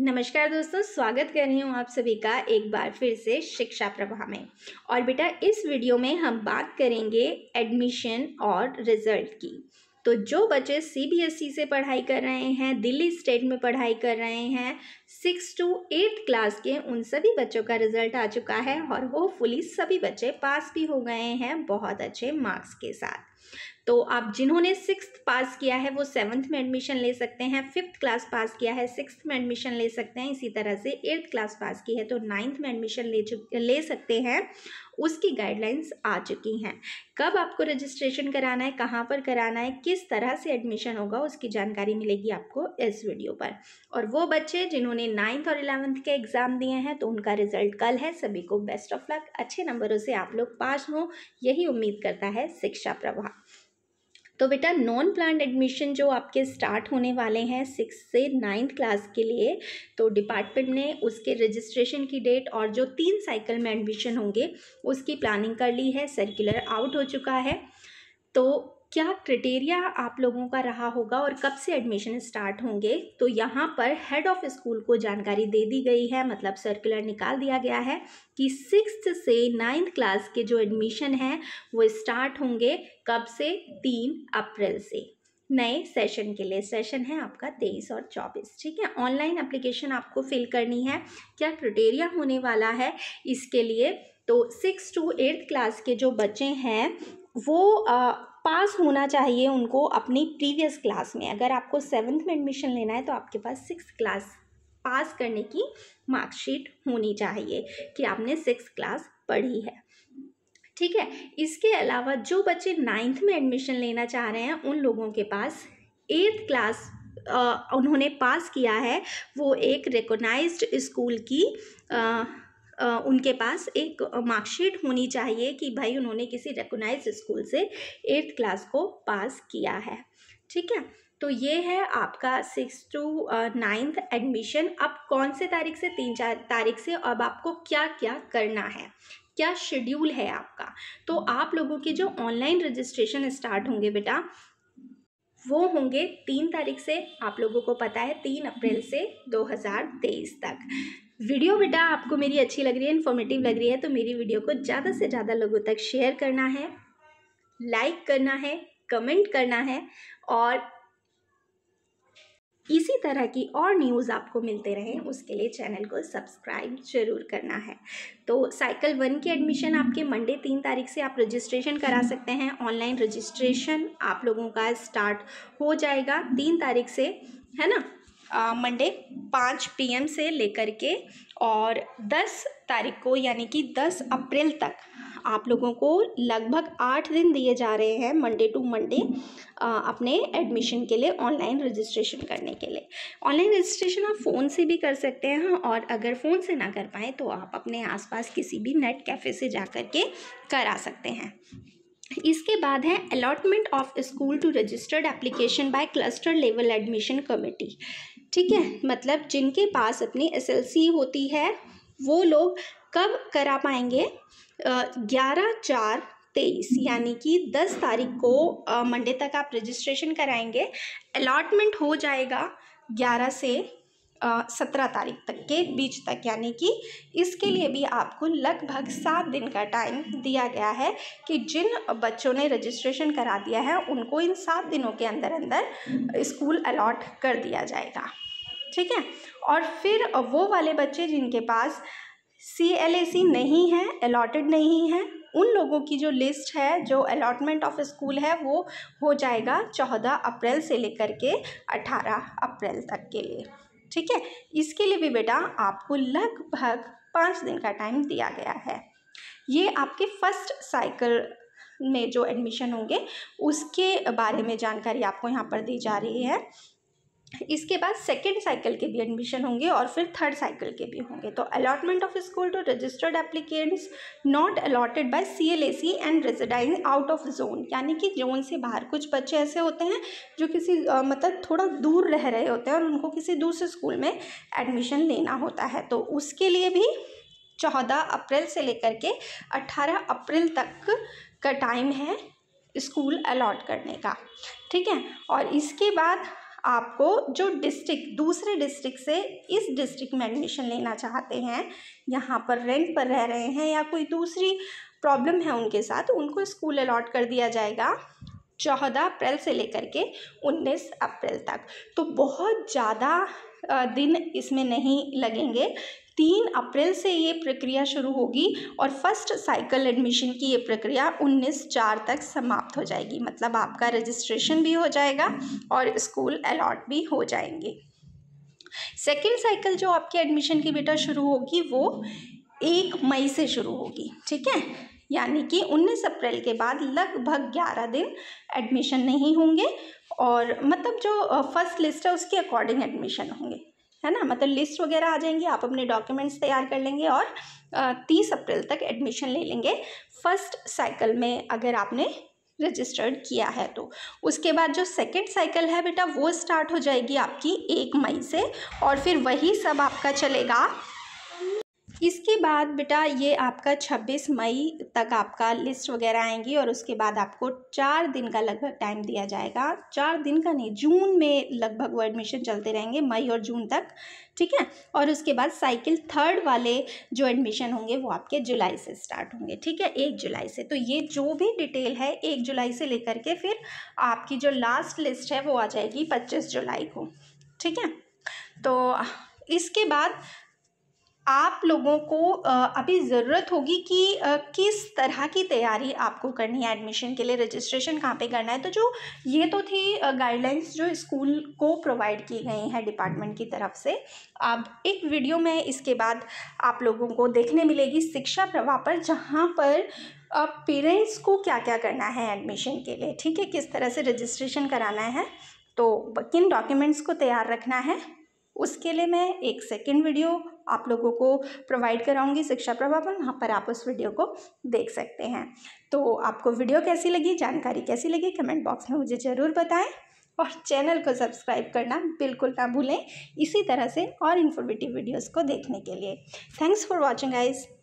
नमस्कार दोस्तों स्वागत कर रही हूँ आप सभी का एक बार फिर से शिक्षा प्रभा में और बेटा इस वीडियो में हम बात करेंगे एडमिशन और रिजल्ट की तो जो बच्चे सीबीएसई e से पढ़ाई कर रहे हैं दिल्ली स्टेट में पढ़ाई कर रहे हैं सिक्स टू एट क्लास के उन सभी बच्चों का रिजल्ट आ चुका है और होपफुली सभी बच्चे पास भी हो गए हैं बहुत अच्छे मार्क्स के साथ तो आप जिन्होंने सिक्स पास किया है वो सेवन्थ में एडमिशन ले सकते हैं फिफ्थ क्लास पास किया है सिक्स में एडमिशन ले सकते हैं इसी तरह से एट्थ क्लास पास की है तो नाइन्थ में एडमिशन ले चुक ले सकते हैं उसकी गाइडलाइंस आ चुकी हैं कब आपको रजिस्ट्रेशन कराना है कहाँ पर कराना है किस तरह से एडमिशन होगा उसकी जानकारी मिलेगी आपको इस वीडियो पर और वो बच्चे जिन्होंने नाइन्थ और इलेवंथ के एग्ज़ाम दिए हैं तो उनका रिजल्ट कल है सभी को बेस्ट ऑफ लक अच्छे नंबरों से आप लोग पास हों यही उम्मीद करता है शिक्षा प्रभाव तो बेटा नॉन प्लान एडमिशन जो आपके स्टार्ट होने वाले हैं सिक्स से नाइन्थ क्लास के लिए तो डिपार्टमेंट ने उसके रजिस्ट्रेशन की डेट और जो तीन साइकिल में एडमिशन होंगे उसकी प्लानिंग कर ली है सर्कुलर आउट हो चुका है तो क्या क्रिटेरिया आप लोगों का रहा होगा और कब से एडमिशन स्टार्ट होंगे तो यहाँ पर हेड ऑफ स्कूल को जानकारी दे दी गई है मतलब सर्कुलर निकाल दिया गया है कि सिक्स से नाइन्थ क्लास के जो एडमिशन हैं वो स्टार्ट होंगे कब से तीन अप्रैल से नए सेशन के लिए सेशन है आपका तेईस और चौबीस ठीक है ऑनलाइन एप्लीकेशन आपको फिल करनी है क्या क्रिटेरिया होने वाला है इसके लिए तो सिक्स टू एट्थ क्लास के जो बच्चे हैं वो आ, पास होना चाहिए उनको अपनी प्रीवियस क्लास में अगर आपको सेवन्थ में एडमिशन लेना है तो आपके पास सिक्स क्लास पास करने की मार्कशीट होनी चाहिए कि आपने सिक्स क्लास पढ़ी है ठीक है इसके अलावा जो बच्चे नाइन्थ में एडमिशन लेना चाह रहे हैं उन लोगों के पास एट्थ क्लास उन्होंने पास किया है वो एक रिकोगनाइज स्कूल की आ, उनके पास एक मार्कशीट होनी चाहिए कि भाई उन्होंने किसी रिकोगनाइज स्कूल से एट्थ क्लास को पास किया है ठीक है तो ये है आपका सिक्स टू नाइन्थ एडमिशन अब कौन से तारीख से तीन चार तारीख से अब आपको क्या क्या करना है क्या शेड्यूल है आपका तो आप लोगों के जो ऑनलाइन रजिस्ट्रेशन स्टार्ट होंगे बेटा वो होंगे तीन तारीख से आप लोगों को पता है तीन अप्रैल से 2023 तक वीडियो बेटा आपको मेरी अच्छी लग रही है इन्फॉर्मेटिव लग रही है तो मेरी वीडियो को ज़्यादा से ज़्यादा लोगों तक शेयर करना है लाइक करना है कमेंट करना है और इसी तरह की और न्यूज़ आपको मिलते रहें उसके लिए चैनल को सब्सक्राइब जरूर करना है तो साइकिल वन की एडमिशन आपके मंडे तीन तारीख से आप रजिस्ट्रेशन करा सकते हैं ऑनलाइन रजिस्ट्रेशन आप लोगों का स्टार्ट हो जाएगा तीन तारीख से है ना मंडे पाँच पीएम से लेकर के और दस तारीख को यानी कि दस अप्रैल तक आप लोगों को लगभग आठ दिन दिए जा रहे हैं मंडे टू मंडे अपने एडमिशन के लिए ऑनलाइन रजिस्ट्रेशन करने के लिए ऑनलाइन रजिस्ट्रेशन आप फ़ोन से भी कर सकते हैं हाँ, और अगर फ़ोन से ना कर पाएँ तो आप अपने आसपास किसी भी नेट कैफ़े से जा कर के करा सकते हैं इसके बाद है allotment of school to registered application by cluster level admission committee ठीक है मतलब जिनके पास अपनी एसएलसी होती है वो लोग कब करा पाएंगे ग्यारह चार तेईस यानी कि दस तारीख को मंडे तक आप रजिस्ट्रेशन कराएंगे अलॉटमेंट हो जाएगा ग्यारह से सत्रह तारीख तक के बीच तक यानी कि इसके लिए भी आपको लगभग सात दिन का टाइम दिया गया है कि जिन बच्चों ने रजिस्ट्रेशन करा दिया है उनको इन सात दिनों के अंदर अंदर स्कूल अलॉट कर दिया जाएगा ठीक है और फिर वो वाले बच्चे जिनके पास सी एल ए सी नहीं है अलॉटेड नहीं है उन लोगों की जो लिस्ट है जो अलॉटमेंट ऑफ स्कूल है वो हो जाएगा चौदह अप्रैल से लेकर के अठारह अप्रैल तक के लिए ठीक है इसके लिए भी बेटा आपको लगभग पाँच दिन का टाइम दिया गया है ये आपके फर्स्ट साइकिल में जो एडमिशन होंगे उसके बारे में जानकारी आपको यहाँ पर दी जा रही है इसके बाद सेकेंड साइकिल के भी एडमिशन होंगे और फिर थर्ड साइकिल के भी होंगे तो allotment of school to registered applicants not allotted by C L A C and resides out of zone यानी कि जोन से बाहर कुछ बच्चे ऐसे होते हैं जो किसी आ, मतलब थोड़ा दूर रह रहे होते हैं और उनको किसी दूसरे स्कूल में एडमिशन लेना होता है तो उसके लिए भी चौदह अप्रैल से लेकर के अट्ठारह अप्रैल तक का टाइम है स्कूल अलॉट करने का ठीक है और इसके बाद आपको जो डिस्ट्रिक्ट दूसरे डिस्ट्रिक्ट से इस डिस्ट्रिक्ट में एडमिशन लेना चाहते हैं यहाँ पर रेंट पर रह रहे हैं या कोई दूसरी प्रॉब्लम है उनके साथ उनको स्कूल अलॉट कर दिया जाएगा चौदह अप्रैल से लेकर के उन्नीस अप्रैल तक तो बहुत ज़्यादा दिन इसमें नहीं लगेंगे तीन अप्रैल से ये प्रक्रिया शुरू होगी और फर्स्ट साइकिल एडमिशन की ये प्रक्रिया उन्नीस चार तक समाप्त हो जाएगी मतलब आपका रजिस्ट्रेशन भी हो जाएगा और स्कूल अलॉट भी हो जाएंगे सेकेंड साइकिल जो आपकी एडमिशन की बेटा शुरू होगी वो एक मई से शुरू होगी ठीक है यानी कि 19 अप्रैल के बाद लगभग 11 दिन एडमिशन नहीं होंगे और मतलब जो फर्स्ट लिस्ट है उसके अकॉर्डिंग एडमिशन होंगे है ना मतलब लिस्ट वगैरह आ जाएंगे आप अपने डॉक्यूमेंट्स तैयार कर लेंगे और तीस अप्रैल तक एडमिशन ले लेंगे फर्स्ट साइकिल में अगर आपने रजिस्टर्ड किया है तो उसके बाद जो सेकेंड साइकिल है बेटा वो स्टार्ट हो जाएगी आपकी एक मई से और फिर वही सब आपका चलेगा इसके बाद बेटा ये आपका 26 मई तक आपका लिस्ट वगैरह आएंगी और उसके बाद आपको चार दिन का लगभग टाइम दिया जाएगा चार दिन का नहीं जून में लगभग वो एडमिशन चलते रहेंगे मई और जून तक ठीक है और उसके बाद साइकिल थर्ड वाले जो एडमिशन होंगे वो आपके जुलाई से स्टार्ट होंगे ठीक है एक जुलाई से तो ये जो भी डिटेल है एक जुलाई से लेकर के फिर आपकी जो लास्ट लिस्ट है वो आ जाएगी पच्चीस जुलाई को ठीक है तो इसके बाद आप लोगों को अभी ज़रूरत होगी कि किस तरह की तैयारी आपको करनी है एडमिशन के लिए रजिस्ट्रेशन कहाँ पे करना है तो जो ये तो थी गाइडलाइंस जो स्कूल को प्रोवाइड की गई हैं डिपार्टमेंट की तरफ से अब एक वीडियो में इसके बाद आप लोगों को देखने मिलेगी शिक्षा प्रवाह पर जहाँ पर अब पेरेंट्स को क्या क्या करना है एडमिशन के लिए ठीक है किस तरह से रजिस्ट्रेशन कराना है तो किन डॉक्यूमेंट्स को तैयार रखना है उसके लिए मैं एक सेकेंड वीडियो आप लोगों को प्रोवाइड कराऊंगी शिक्षा प्रभावन वहाँ पर आप उस वीडियो को देख सकते हैं तो आपको वीडियो कैसी लगी जानकारी कैसी लगी कमेंट बॉक्स में मुझे ज़रूर बताएं और चैनल को सब्सक्राइब करना बिल्कुल ना भूलें इसी तरह से और इन्फॉर्मेटिव वीडियोस को देखने के लिए थैंक्स फॉर वॉचिंग आइज़